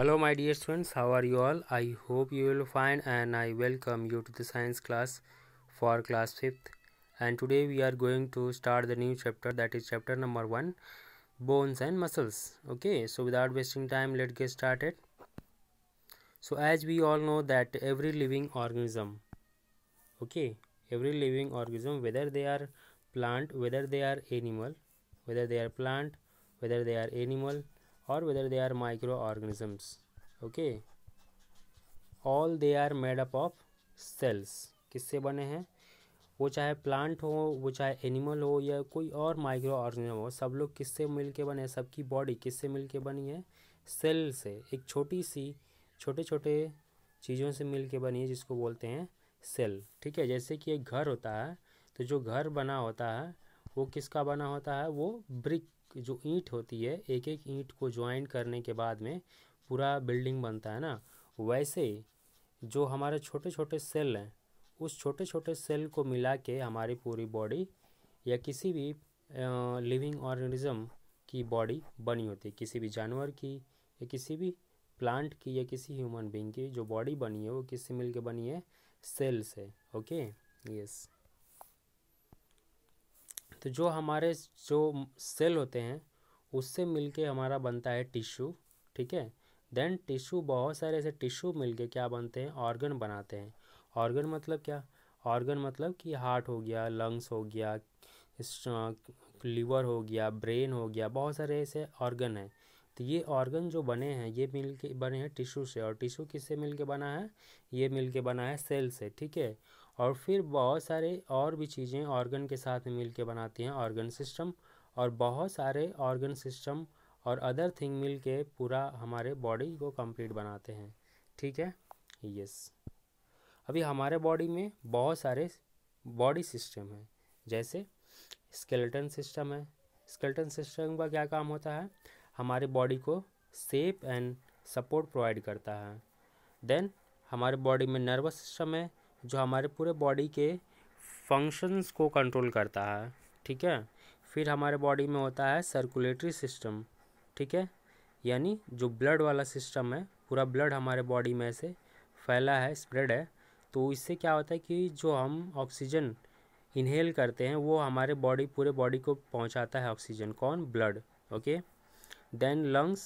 hello my dear students how are you all i hope you will find and i welcome you to the science class for class 5th and today we are going to start the new chapter that is chapter number 1 bones and muscles okay so without wasting time let's get started so as we all know that every living organism okay every living organism whether they are plant whether they are animal whether they are plant whether they are animal or whether they are microorganisms okay all they are made up of cells किससे बने हैं वो चाहे plant हो वो चाहे animal हो या कोई और माइक्रो ऑर्गेनिज्म हो सब लोग किससे मिल के बने सबकी बॉडी किससे मिल के बनी है सेल से एक छोटी सी छोटे छोटे चीज़ों से मिल के बनी है जिसको बोलते हैं सेल ठीक है जैसे कि एक घर होता है तो जो घर बना होता है वो किसका बना होता है वो ब्रिक जो ईंट होती है एक एक ईंट को ज्वाइन करने के बाद में पूरा बिल्डिंग बनता है ना वैसे जो हमारे छोटे छोटे सेल हैं उस छोटे छोटे सेल को मिला के हमारी पूरी बॉडी या किसी भी लिविंग ऑर्गेनिज़म की बॉडी बनी होती है किसी भी जानवर की या किसी भी प्लांट की या किसी ह्यूमन बींग की जो बॉडी बनी है वो किससे के बनी है सेल से ओके यस तो जो हमारे जो सेल होते हैं उससे मिलके हमारा बनता है टिश्यू ठीक है देन टिश्यू बहुत सारे ऐसे टिश्यू मिलके क्या बनते हैं ऑर्गन बनाते हैं ऑर्गन मतलब क्या ऑर्गन मतलब कि हार्ट हो गया लंग्स हो गया लीवर हो गया ब्रेन हो गया बहुत सारे ऐसे ऑर्गन हैं तो ये ऑर्गन जो बने हैं ये मिल के बने हैं टिश्यू से और टिश्यू किससे मिल के बना है ये मिल के बना है सेल से ठीक है और फिर बहुत सारे और भी चीज़ें ऑर्गन के साथ मिल के बनाती हैं ऑर्गन सिस्टम और बहुत सारे ऑर्गन सिस्टम और अदर थिंग मिल के पूरा हमारे बॉडी को कंप्लीट बनाते हैं ठीक है यस अभी हमारे बॉडी में बहुत सारे बॉडी सिस्टम हैं जैसे स्केलेटन सिस्टम है स्केलेटन सिस्टम का क्या काम होता है हमारे बॉडी को सेफ एंड सपोर्ट प्रोवाइड करता है देन हमारे बॉडी में नर्वस सिस्टम है जो हमारे पूरे बॉडी के फंक्शंस को कंट्रोल करता है ठीक है फिर हमारे बॉडी में होता है सर्कुलेटरी सिस्टम ठीक है यानी जो ब्लड वाला सिस्टम है पूरा ब्लड हमारे बॉडी में से फैला है स्प्रेड है तो इससे क्या होता है कि जो हम ऑक्सीजन इनहेल करते हैं वो हमारे बॉडी पूरे बॉडी को पहुंचाता है ऑक्सीजन कौन blood okay then lungs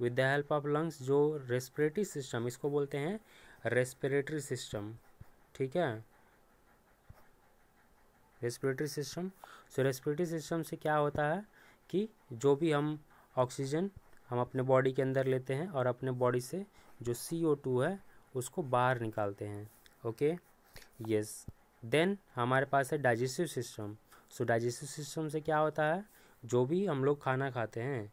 with the help of lungs जो रेस्पिरेटरी सिस्टम इसको बोलते हैं रेस्पिरेटरी सिस्टम ठीक है respiratory system so respiratory system से क्या होता है कि जो भी हम ऑक्सीजन हम अपने बॉडी के अंदर लेते हैं और अपने बॉडी से जो सी ओ टू है उसको बाहर निकालते हैं ओके यस देन हमारे पास है digestive system so digestive system से क्या होता है जो भी हम लोग खाना खाते हैं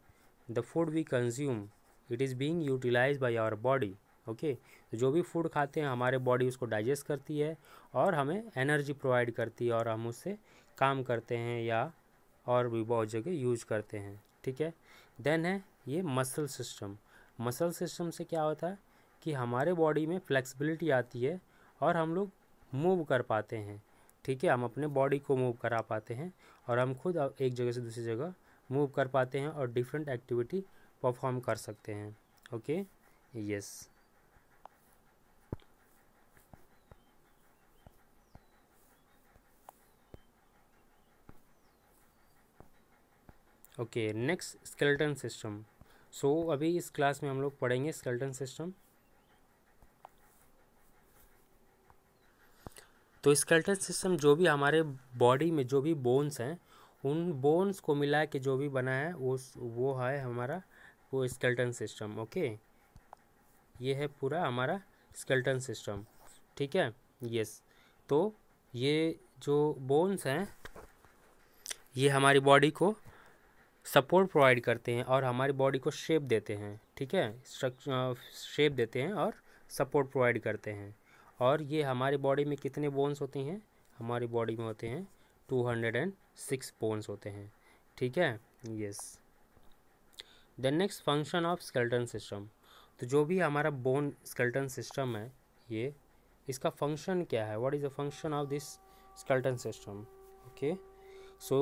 the food we consume it is being utilize by our body okay तो जो भी फूड खाते हैं हमारे बॉडी उसको डाइजेस्ट करती है और हमें एनर्जी प्रोवाइड करती है और हम उससे काम करते हैं या और भी बहुत जगह यूज करते हैं ठीक है देन है ये मसल सिस्टम मसल सिस्टम से क्या होता है कि हमारे बॉडी में फ्लेक्सिबिलिटी आती है और हम लोग मूव कर पाते हैं ठीक है हम अपने बॉडी को मूव करा पाते हैं और हम खुद एक जगह से दूसरी जगह मूव कर पाते हैं और डिफरेंट एक्टिविटी परफॉर्म कर सकते हैं okay yes okay next skeleton system so अभी इस क्लास में हम लोग पढ़ेंगे स्केलेटन सिस्टम तो स्केलेटन सिस्टम जो भी हमारे बॉडी में जो भी बोन्स हैं उन बोन्स को मिला के जो भी बना है वो वो है हमारा वो स्केलेटन सिस्टम ओके ये है पूरा हमारा स्केलेटन सिस्टम ठीक है यस तो ये जो बोन्स हैं ये हमारी बॉडी को सपोर्ट प्रोवाइड करते हैं और हमारी बॉडी को शेप देते हैं ठीक है शेप देते हैं और सपोर्ट प्रोवाइड करते हैं और ये हमारी बॉडी में कितने बोन्स होते हैं हमारी बॉडी में होते हैं two hundred and six bones होते हैं ठीक है yes the next function of skeleton system तो जो भी हमारा बोन स्केल्टन सिस्टम है ये इसका फंक्शन क्या है what is the function of this skeleton system okay so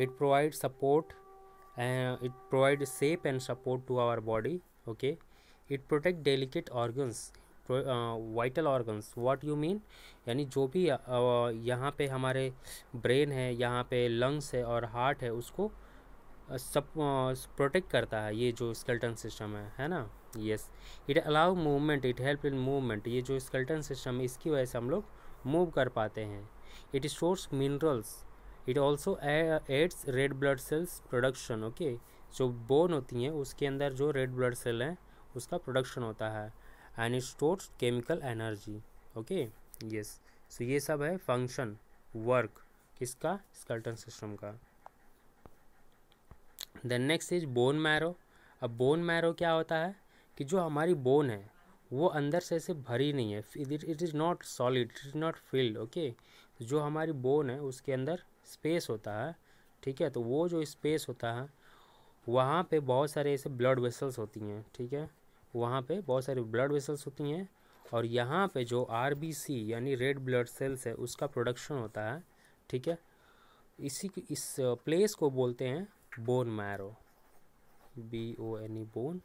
it provide support and it provide safe and support to our body okay it protect delicate organs vital organs what you mean यानी जो भी uh, यहाँ पे हमारे brain है यहाँ पे lungs है और हार्ट है उसको सब uh, प्रोटेक्ट uh, करता है ये जो स्केल्टन सिस्टम है है ना yes it allow movement it help in movement ये जो स्केल्टन सिस्टम है इसकी वजह से हम लोग मूव कर पाते हैं it stores minerals it also aids red blood cells production okay जो बोन होती हैं उसके अंदर जो रेड ब्लड सेल हैं उसका प्रोडक्शन होता है and it stores chemical energy okay yes so ये सब है फंक्शन वर्क किसका स्कल्टन सिस्टम का then next is bone marrow अब बोन मैरो क्या होता है कि जो हमारी बोन है वो अंदर से ऐसे भरी नहीं है it is not solid it is not filled okay जो हमारी बोन है उसके अंदर स्पेस होता है ठीक है तो वो जो स्पेस होता है वहाँ पे बहुत सारे ऐसे ब्लड वेसल्स होती हैं ठीक है वहाँ पे बहुत सारी ब्लड वेसल्स होती हैं और यहाँ पे जो आर यानी रेड ब्लड सेल्स है उसका प्रोडक्शन होता है ठीक है इसी इस प्लेस को बोलते हैं bone marrow B O N E bone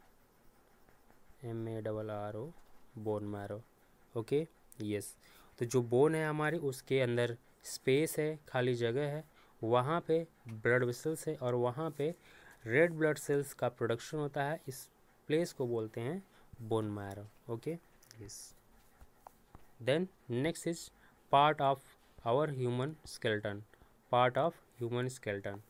M A double R O bone marrow okay yes तो जो बोन है हमारे उसके अंदर स्पेस है खाली जगह है वहाँ पे ब्लड वेसल्स है और वहाँ पे रेड ब्लड सेल्स का प्रोडक्शन होता है इस प्लेस को बोलते हैं bone marrow okay yes then next is part of our human skeleton part of human skeleton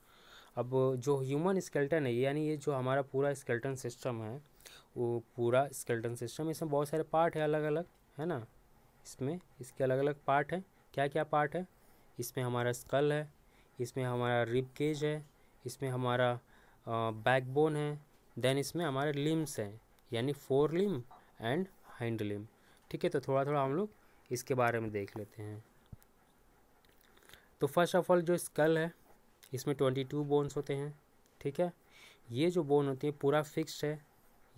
अब जो ह्यूमन स्केल्टन है यानी ये जो हमारा पूरा स्केल्टन सिस्टम है वो पूरा स्केल्टन सिस्टम इसमें बहुत सारे पार्ट है अलग अलग है ना इसमें इसके अलग अलग पार्ट हैं क्या क्या पार्ट है इसमें हमारा स्कल है इसमें हमारा रिब केज है इसमें हमारा बैकबोन है देन इसमें हमारे लिम्स हैं यानी fore limb and hand limb ठीक है तो थोड़ा थोड़ा हम लोग इसके बारे में देख लेते हैं तो फर्स्ट ऑफ ऑल जो स्कल है इसमें ट्वेंटी टू बोन्स होते हैं ठीक है ये जो बोन होती है पूरा फिक्स है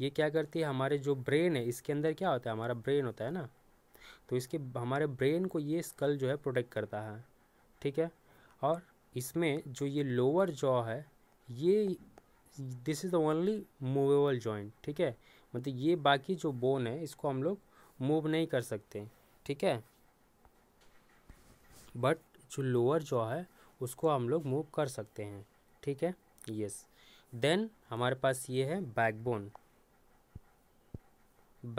ये क्या करती है हमारे जो ब्रेन है इसके अंदर क्या होता है हमारा ब्रेन होता है ना तो इसके हमारे ब्रेन को ये स्कल जो है प्रोटेक्ट करता है ठीक है और इसमें जो ये लोअर जॉ है ये this is the only movable joint ठीक है मतलब ये बाकी जो बोन है इसको हम लोग मूव नहीं कर सकते ठीक है बट जो लोअर जॉ है उसको हम लोग मूव कर सकते हैं ठीक है यस देन हमारे पास ये है बैकबोन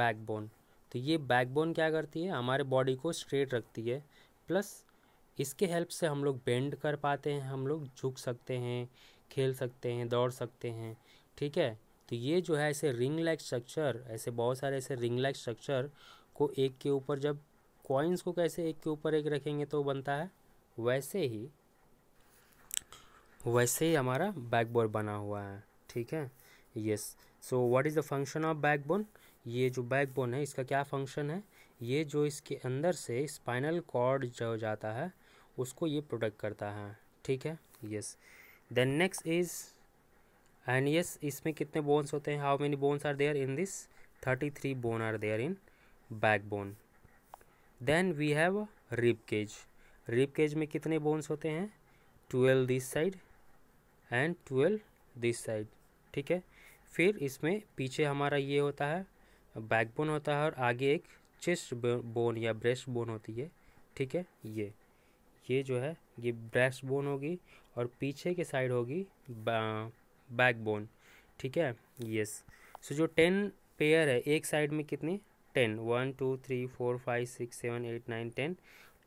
बैकबोन तो ये बैकबोन क्या करती है हमारे बॉडी को स्ट्रेट रखती है प्लस इसके हेल्प से हम लोग बेंड कर पाते हैं हम लोग झुक सकते हैं खेल सकते हैं दौड़ सकते हैं ठीक है तो ये जो है ऐसे रिंग लाइक स्ट्रक्चर ऐसे बहुत सारे ऐसे रिंग लाइक स्ट्रक्चर को एक के ऊपर जब कॉइन्स को कैसे एक के ऊपर एक रखेंगे तो बनता है वैसे ही वैसे ही हमारा बैकबोन बना हुआ है ठीक है yes so what is the function of backbone ये जो बैकबोन है इसका क्या फंक्शन है ये जो इसके अंदर से स्पाइनल कॉर्ड जो जाता है उसको ये प्रोटेक्ट करता है ठीक है yes then next is and yes इसमें कितने बोन्स होते हैं how many bones are there in this thirty three bone are there in backbone then we have rib cage rib cage में कितने बोन्स होते हैं twelve this side and twelve this side ठीक है फिर इसमें पीछे हमारा ये होता है बैक बोन होता है और आगे एक चेस्ट बोन या ब्रेस्ट बोन होती है ठीक है ये ये जो है ये ब्रेस्ट बोन होगी और पीछे के साइड होगी बैक बोन ठीक है यस सो जो टेन पेयर है एक साइड में कितनी ten one two three four five six seven eight nine ten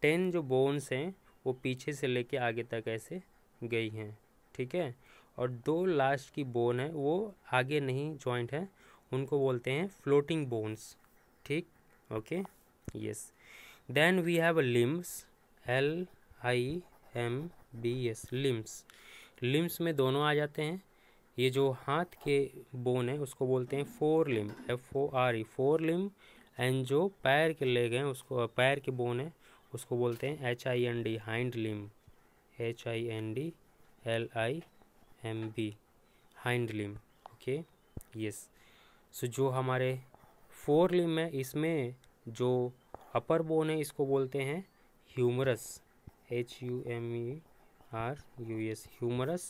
ten जो बोन्स हैं वो पीछे से लेके आगे तक ऐसे गई हैं ठीक है और दो लास्ट की बोन है वो आगे नहीं जॉइंट है उनको बोलते हैं फ्लोटिंग बोन्स ठीक okay yes then we have a limbs L I M B S limbs limbs में दोनों आ जाते हैं ये जो हाथ के बोन है उसको बोलते हैं fore limb F O R E fore limb and जो पैर के लेग हैं उसको पैर के बोन है उसको बोलते हैं H I N D hind limb H I N D L I M B hind limb okay yes so जो हमारे फोर लिम है इसमें जो अपर बोन है इसको बोलते हैं humerus H U M E R U S humerus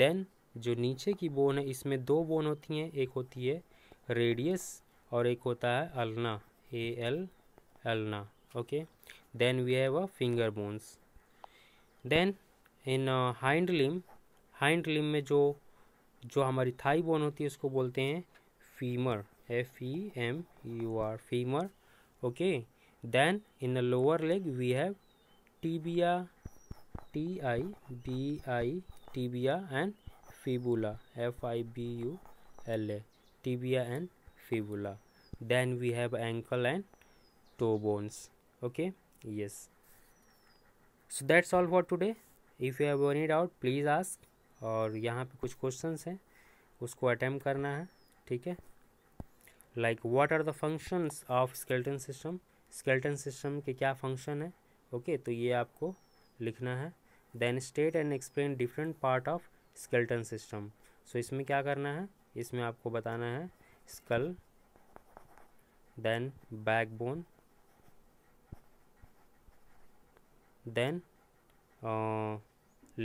then जो नीचे की बोन है इसमें दो बोन होती हैं एक होती है रेडियस और एक होता है ulna A L ulna okay then we have a finger bones then in hind limb hind limb में जो जो हमारी थाई बोन होती है उसको बोलते हैं femur F E M U R femur okay then in a lower leg we have tibia T I B I tibia and fibula F I B U L A tibia and fibula then we have ankle and toe bones okay yes so that's all for today if you have one doubt please ask और यहाँ पे कुछ question हैं उसको attempt करना है ठीक है like what are the functions of skeleton system skeleton system के क्या फंक्शन है ओके तो ये आपको लिखना है then state and explain different part of skeleton system so इसमें क्या करना है इसमें आपको बताना है skull then backbone then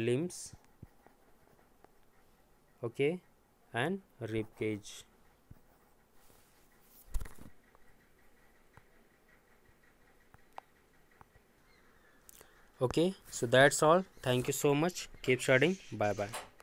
limbs okay and rib cage okay so that's all thank you so much keep studying bye bye